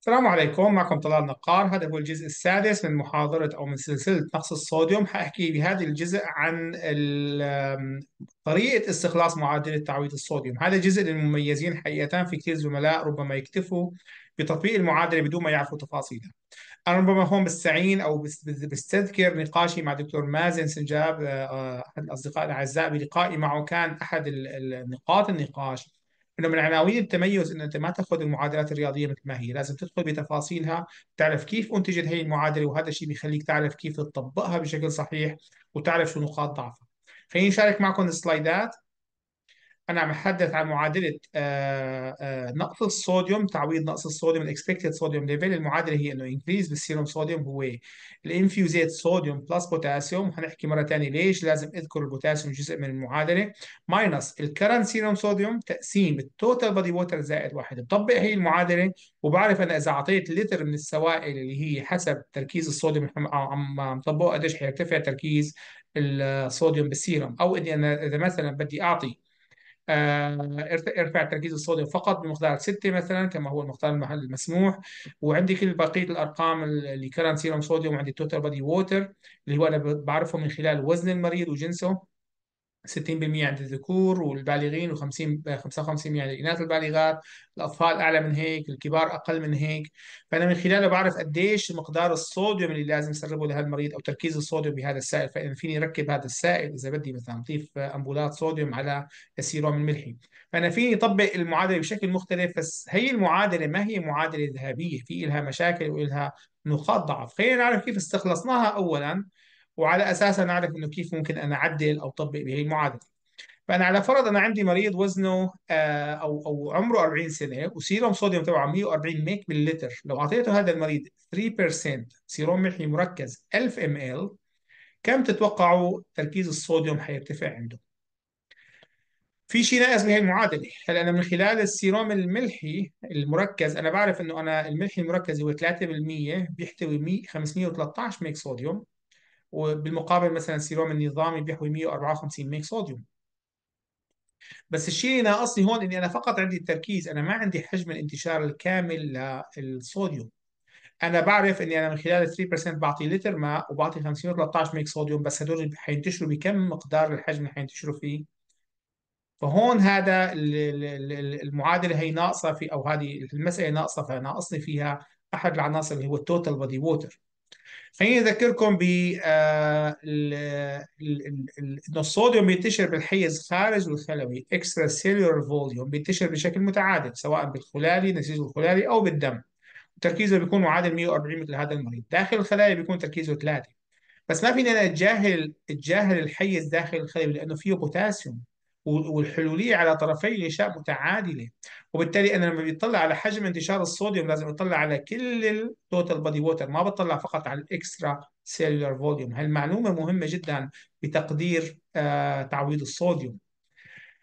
السلام عليكم معكم طلال نقار هذا هو الجزء السادس من محاضرة أو من سلسلة نقص الصوديوم حأحكي بهذا الجزء عن طريقة استخلاص معادلة تعويض الصوديوم هذا جزء للمميزين حقيقة في كثير زملاء ربما يكتفوا بتطبيق المعادلة بدون ما يعرفوا تفاصيلها أنا ربما هون بستعين أو بستذكر نقاشي مع دكتور مازن سنجاب آه، آه، أحد الأصدقاء الأعزاء بلقائي معه كان أحد النقاط النقاش انه من عناوين التميز ان انت ما تاخذ المعادلات الرياضيه مثل ما هي، لازم تدخل بتفاصيلها، تعرف كيف انتجت هي المعادله وهذا الشيء بيخليك تعرف كيف تطبقها بشكل صحيح وتعرف شو نقاط ضعفها. خليني اشارك معكم السلايدات انا عم بحدث عن معادله آآ آه، آآ آه، نقص الصوديوم تعويض نقص الصوديوم الاكسبكتد صوديوم ليفل المعادله هي انه انكريز بالسيروم صوديوم هو الانفيوزيت صوديوم بلس بوتاسيوم وحنحكي مره ثانيه ليش لازم اذكر البوتاسيوم جزء من المعادله ماينس الكرنت سيروم صوديوم تقسيم التوتال بادي ووتر زائد واحد بطبق هي المعادله وبعرف انا اذا اعطيت لتر من السوائل اللي هي حسب تركيز الصوديوم عم عم طبقه قديش حيرتفع تركيز الصوديوم بالسيروم او اني انا اذا مثلا بدي اعطي آه، ارفع التركيز الصوديوم فقط بمقدار 6 مثلا كما هو المقدار المحل المسموح وعندي كل بقيه الارقام اللي كرنت سيروم صوديوم وعندي توتال بادي ووتر اللي هو انا بعرفه من خلال وزن المريض وجنسه 60% عند الذكور والبالغين و50 55% عند الاناث البالغات، الاطفال اعلى من هيك، الكبار اقل من هيك، فانا من خلاله بعرف قديش مقدار الصوديوم اللي لازم اسربه لهذا المريض او تركيز الصوديوم بهذا السائل، فان فيني اركب هذا السائل اذا بدي مثلا اضيف امبولات صوديوم على السيروم الملحي، فانا فيني اطبق المعادله بشكل مختلف بس هي المعادله ما هي معادله ذهبيه، في لها مشاكل ولها نقاط ضعف، خلينا نعرف كيف استخلصناها اولا وعلى اساسها نعرف انه كيف ممكن انا اعدل او اطبق بهي المعادله فانا على فرض انا عندي مريض وزنه آه، او او عمره 40 سنه وسيروم صوديوم تبعه 140 ميك باللتر لو اعطيته هذا المريض 3% سيروم محي مركز 1000 ام ال كم تتوقعوا تركيز الصوديوم حيرتفع عنده؟ في شيء ناقص بهي المعادله، هلا انا من خلال السيروم الملحي المركز انا بعرف انه انا الملحي المركز هو 3% بيحتوي 513 ميك صوديوم وبالمقابل مثلا السيروم النظامي بيحوي 154 ميك صوديوم بس الشيء اللي ناقصني هون اني انا فقط عندي التركيز انا ما عندي حجم الانتشار الكامل للصوديوم انا بعرف اني انا من خلال 3% بعطي لتر ماء وبعطي 513 ميك صوديوم بس هدول حينتشروا بكم مقدار الحجم اللي حينتشروا فيه فهون هذا المعادله هي ناقصه في او هذه المساله ناقصه فناقصني فيها احد العناصر اللي هو التوتال بادي ووتر خليني اذكركم ب آه، ان الصوديوم بينتشر بالحيز الخارج والخلوي اكسترا سيلولار فوليوم بينتشر بشكل متعادل سواء بالخلالي نسيج الخلالي او بالدم تركيزه بيكون معادل 140 مثل هذا المريض داخل الخلايا بيكون تركيزه 3 بس ما فينا اتجاهل اتجاهل الحيز داخل الخلوي لانه فيه بوتاسيوم والحلوليه على طرفي الغشاء متعادله وبالتالي انا لما بيطلع على حجم انتشار الصوديوم لازم اطلع على كل التوتال بادي ووتر ما بطلع فقط على الاكسترا سيلولار فوليوم هالمعلومه مهمه جدا بتقدير آه، تعويض الصوديوم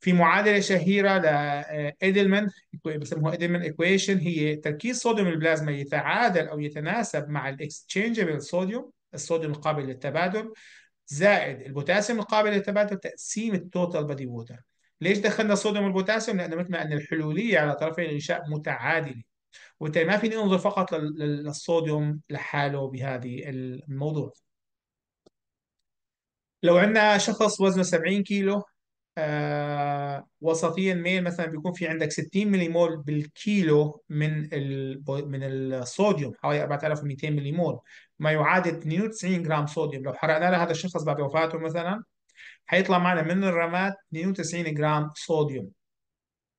في معادله شهيره لإيدلمان آه، بسموها إيدلمان ايكويشن هي تركيز صوديوم البلازما يتعادل او يتناسب مع الاكستشينجبل صوديوم الصوديوم القابل للتبادل زائد البوتاسيوم القابل للتبادل تقسيم التوتال بادي ووتر ليش دخلنا الصوديوم والبوتاسيوم لان مثل ما ان الحلوليه على طرفي الغشاء متعادله وبالتالي ما فيني انظر فقط للصوديوم لحاله بهذه الموضوع لو عندنا شخص وزنه 70 كيلو آه، وسطيا ميل مثلا بيكون في عندك 60 ملي مول بالكيلو من من الصوديوم حوالي 4200 ملي مول ما يعادل 92 جرام صوديوم لو حرقنا لهذا الشخص بعد وفاته مثلا حيطلع معنا من الرماد 92 جرام صوديوم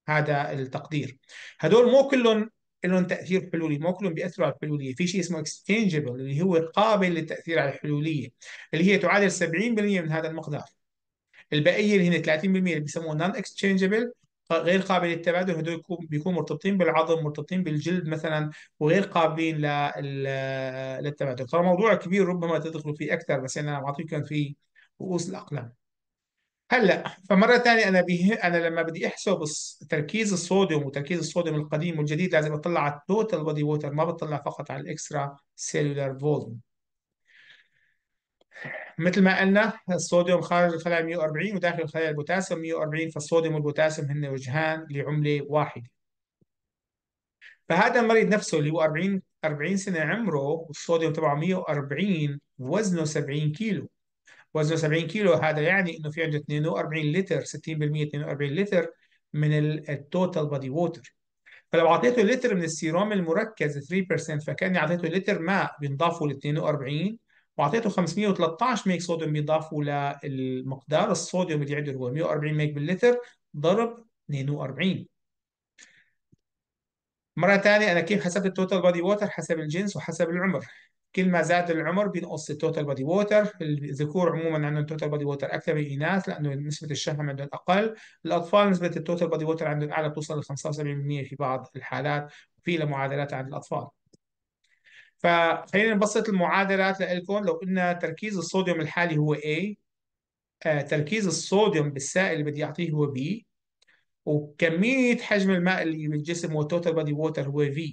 هذا التقدير هدول مو كلهم لهم تاثير حلولي مو كلهم بياثروا على الحلوليه في شيء اسمه اكسشينجبل اللي هو قابل للتاثير على الحلوليه اللي هي تعادل 70% من هذا المقدار البقيه اللي هن 30% اللي بيسموه نون اكستشينجبل غير قابل للتبادل هدول يكون بيكونوا مرتبطين بالعظم مرتبطين بالجلد مثلا وغير قابلين للتبادل ترى موضوع كبير ربما تدخلوا فيه اكثر بس انا بعطيكم في رؤوس الاقلام هلا فمره ثانيه انا به انا لما بدي احسب تركيز الصوديوم وتركيز الصوديوم القديم والجديد لازم اطلع على التوتال بودي ووتر ما بطلع فقط على الاكسترا سيلولار فولوم مثل ما قلنا الصوديوم خارج الخلايا 140 وداخل الخلايا البوتاسيوم 140 فالصوديوم والبوتاسيوم هن وجهان لعملة واحدة فهذا المريض نفسه اللي هو 40 40 سنة عمره والصوديوم تبعه 140 وزنه 70 كيلو وزنه 70 كيلو هذا يعني انه في عنده 42 لتر 60% 42 لتر من التوتال بادي ووتر فلو اعطيته لتر من السيروم المركز 3% فكاني اعطيته لتر ماء بينضافوا ل 42 واعطيته 513 ميك صوديوم بيضافوا للمقدار الصوديوم اللي عنده هو 140 ميك باللتر ضرب 42 مرة ثانية أنا كيف حسبت التوتال بادي ووتر حسب الجنس وحسب العمر كل ما زاد العمر بينقص التوتال بادي ووتر الذكور عموما عندهم توتال بادي ووتر اكثر من الاناث لانه نسبه الشحم عندهم اقل الاطفال نسبه التوتال بادي ووتر عندهم اعلى بتوصل ل 75% في بعض الحالات في معادلات عند الاطفال فخلينا نبسط المعادلات لكم لو قلنا تركيز الصوديوم الحالي هو A آه، تركيز الصوديوم بالسائل اللي بدي اعطيه هو B وكمية حجم الماء اللي بالجسم هو total body water هو V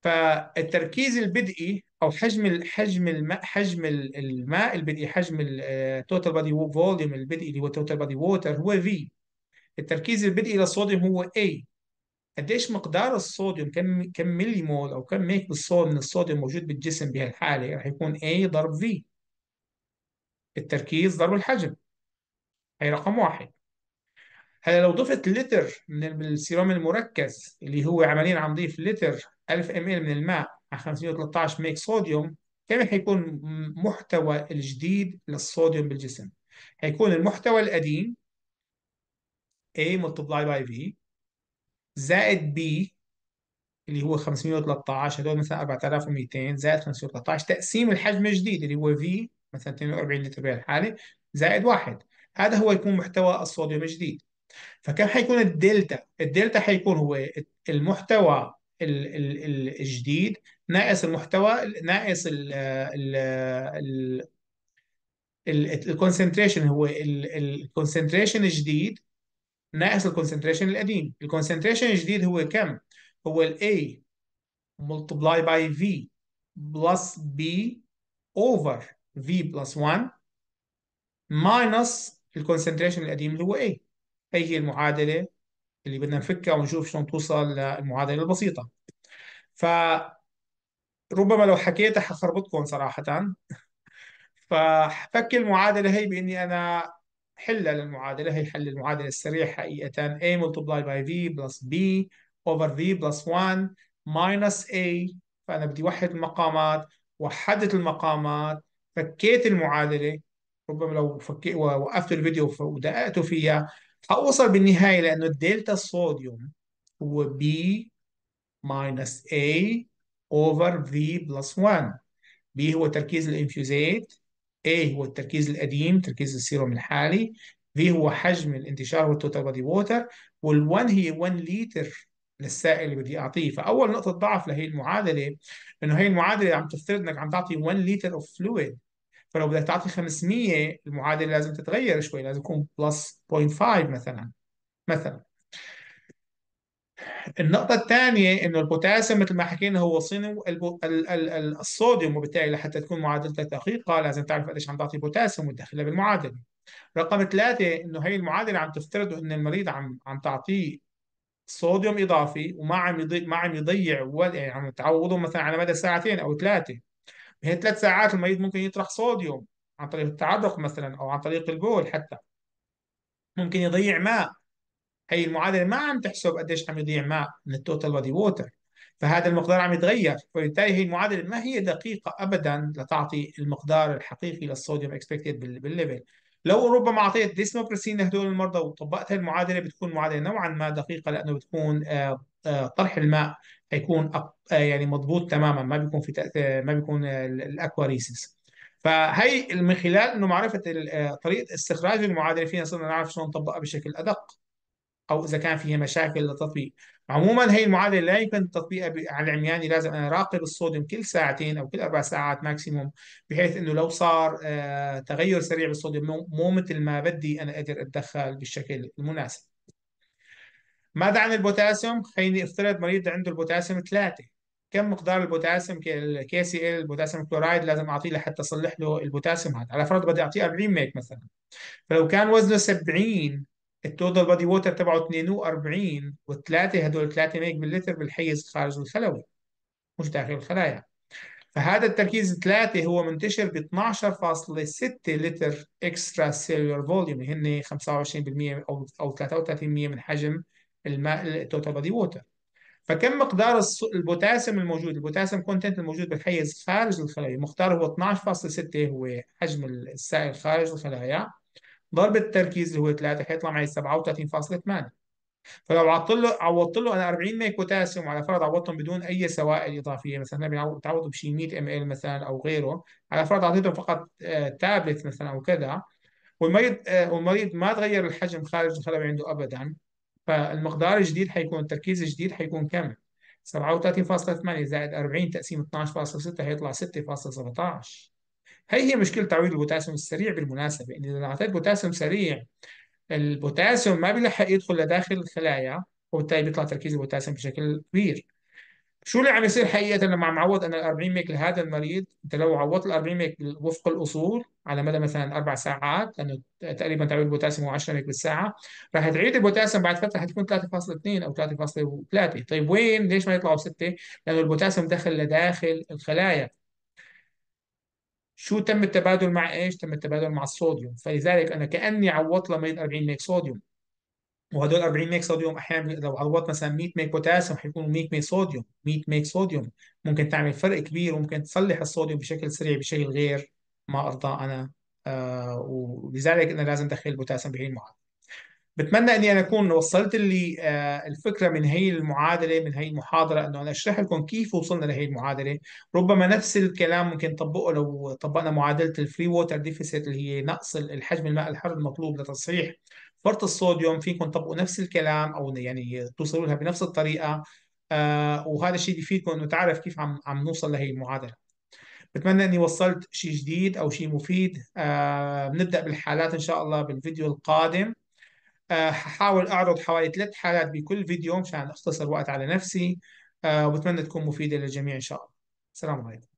فالتركيز البدئي او حجم حجم الماء حجم الماء البدئي حجم التوتال بادي فوليوم البدئي اللي هو توتال بادي ووتر هو V التركيز البدئي للصوديوم هو A قديش مقدار الصوديوم كم كم ملي مول او كم ميك بالصوديوم من الصوديوم موجود بالجسم بهالحاله رح يكون A ضرب V التركيز ضرب الحجم هي رقم واحد هلا لو ضفت لتر من السيروم المركز اللي هو عمليا عم نضيف لتر 1000 ام ال من الماء على 513 ميك صوديوم كم حيكون محتوى الجديد للصوديوم بالجسم؟ حيكون المحتوى القديم A multiplied by V زائد بي اللي هو 513 هدول مثلا 4200 زائد 513 تقسيم الحجم الجديد اللي هو في مثلا 42 لتر بير زائد واحد هذا هو يكون محتوى الصوديوم الجديد فكم حيكون الدلتا؟ الدلتا حيكون هو المحتوى ال ال الجديد ناقص المحتوى ناقص ال الكونسنتريشن هو الكونسنتريشن الجديد ناقص الكونسنتريشن القديم الكونسنتريشن الجديد هو كم هو ال A multiply by V plus B over V plus 1 minus الكونسنتريشن القديم اللي هو A هي هي المعادلة اللي بدنا نفكها ونشوف شلون توصل للمعادلة البسيطة ف ربما لو حكيتها حخربطكم صراحة فحفك المعادلة هي بإني أنا حل للمعادله هي حل المعادله السريعة حقيقه a multiplied by v plus b over v plus 1 minus a فانا بدي وحد المقامات وحدت المقامات فكيت المعادله ربما لو فكيت وقفت الفيديو ودققتوا فيها حوصل بالنهايه لانه الدلتا الصوديوم هو b minus a over v plus 1 b هو تركيز الانفوزيت A هو التركيز القديم تركيز السيروم الحالي V هو حجم الانتشار والتوتال بادي ووتر وال1 هي 1 لتر للسائل اللي بدي اعطيه فاول نقطه ضعف لهي المعادله انه هي المعادله عم تفترض انك عم تعطي 1 لتر اوف فلويد فلو بدك تعطي 500 المعادله لازم تتغير شوي لازم تكون بلس 0.5 مثلا مثلا النقطة الثانية إنه البوتاسيوم مثل ما حكينا هو صيني الصوديوم وبالتالي لحتى تكون معادلتك دقيقة لازم تعرف قديش عم تعطي بوتاسيوم وتدخلها بالمعادلة. رقم ثلاثة إنه هي المعادلة عم تفترض إن المريض عم عم تعطيه صوديوم إضافي وما عم يضيع ما عم يضيع ولا يعني عم تعوضه مثلا على مدى ساعتين أو ثلاثة. بهي ثلاث ساعات المريض ممكن يطرح صوديوم عن طريق التعرق مثلا أو عن طريق البول حتى. ممكن يضيع ماء هي المعادله ما عم تحسب قديش عم يضيع ماء من التوتال بادي ووتر فهذا المقدار عم يتغير وبالتالي هي المعادله ما هي دقيقه ابدا لتعطي المقدار الحقيقي للصوديوم اكسبكتد بالليفل لو ربما اعطيت ديسموبرسين لهدول المرضى وطبقت المعادله بتكون معادله نوعا ما دقيقه لانه بتكون آه، آه، طرح الماء حيكون آه، يعني مضبوط تماما ما بيكون في ما بيكون الاكواريسيس فهي من خلال انه معرفه طريقه استخراج المعادله فينا صرنا نعرف شلون نطبقها بشكل ادق او اذا كان فيها مشاكل للتطبيق عموما هي المعادله لا يمكن تطبيقها على العمياني لازم انا اراقب الصوديوم كل ساعتين او كل اربع ساعات ماكسيموم بحيث انه لو صار آه، تغير سريع بالصوديوم مو مثل ما بدي انا اقدر اتدخل بالشكل المناسب ماذا عن البوتاسيوم خليني افترض مريض عنده البوتاسيوم ثلاثة كم مقدار البوتاسيوم كي سي ال البوتاسيوم كلورايد لازم اعطيه لحتى اصلح له البوتاسيوم هذا على فرض بدي اعطيه 40 ميك مثلا فلو كان وزنه 70 التوتال بادي ووتر تبعه 42 والثلاثه هدول 3 ميج باللتر بالحيز الخارجي الخلوي مش داخل الخلايا فهذا التركيز 3 هو منتشر ب 12.6 لتر اكسترا سيلولر فوليوم هن 25% او او 33% من حجم الماء التوتال بادي ووتر فكم مقدار البوتاسيوم الموجود البوتاسيوم كونتنت الموجود بالحيز خارج الخلايا مختار هو 12.6 هو حجم السائل خارج الخلايا ضرب التركيز اللي هو 3 حيطلع معي 37.8 فلو عطل له عوضت له انا 40 ميك بوتاسيوم على فرض عوضتهم بدون اي سوائل اضافيه مثلا بتعوضوا بشيء 100 ام ال مثلا او غيره على فرض اعطيتهم فقط آه، تابلت مثلا او كذا والمريض آه، والمريض ما تغير الحجم خارج الخلوي عنده ابدا فالمقدار الجديد حيكون التركيز الجديد حيكون كم؟ 37.8 زائد 40 تقسيم 12.6 حيطلع 6.17 هي هي مشكلة تعويض البوتاسيوم السريع بالمناسبة إن إذا أعطيت بوتاسيوم سريع البوتاسيوم ما بيلحق يدخل لداخل الخلايا وبالتالي بيطلع تركيز البوتاسيوم بشكل كبير شو اللي عم يصير حقيقة لما عم عوض أنا ال 40 ميك لهذا المريض أنت لو عوضت ال 40 ميك وفق الأصول على مدى مثلا أربع ساعات لأنه تقريبا تعويض البوتاسيوم هو 10 ميك بالساعة رح تعيد البوتاسيوم بعد فترة حتكون 3.2 أو 3.3 طيب وين ليش ما يطلعوا 6؟ لأنه البوتاسيوم دخل لداخل الخلايا شو تم التبادل مع ايش؟ تم التبادل مع الصوديوم، فلذلك انا كاني عوضت له 40 ميك صوديوم. وهدول 40 ميك صوديوم احيانا لو عوضت مثلا 100 ميك بوتاسيوم حيكونوا 100 ميك صوديوم، 100 ميك صوديوم، ممكن تعمل فرق كبير وممكن تصلح الصوديوم بشكل سريع بشكل غير ما ارضى انا آه ولذلك انا لازم ادخل البوتاسيوم بهي المعادله. بتمنى اني انا اكون وصلت لي آه، الفكره من هي المعادله من هي المحاضره انه انا اشرح لكم كيف وصلنا لهي المعادله ربما نفس الكلام ممكن نطبقه لو طبقنا معادله الفري ووتر ديفيسيت اللي هي نقص الحجم الماء الحر المطلوب لتصحيح فرط الصوديوم فيكم تطبقوا نفس الكلام او يعني توصلوا لها بنفس الطريقه آه، وهذا الشيء بيفيدكم انه تعرف كيف عم عم نوصل لهي المعادله بتمنى اني وصلت شيء جديد او شيء مفيد آه، بنبدا بالحالات ان شاء الله بالفيديو القادم آه، هحاول اعرض حوالي ثلاث حالات بكل فيديو مشان اختصر وقت على نفسي آه، وبتمنى تكون مفيده للجميع ان شاء الله السلام عليكم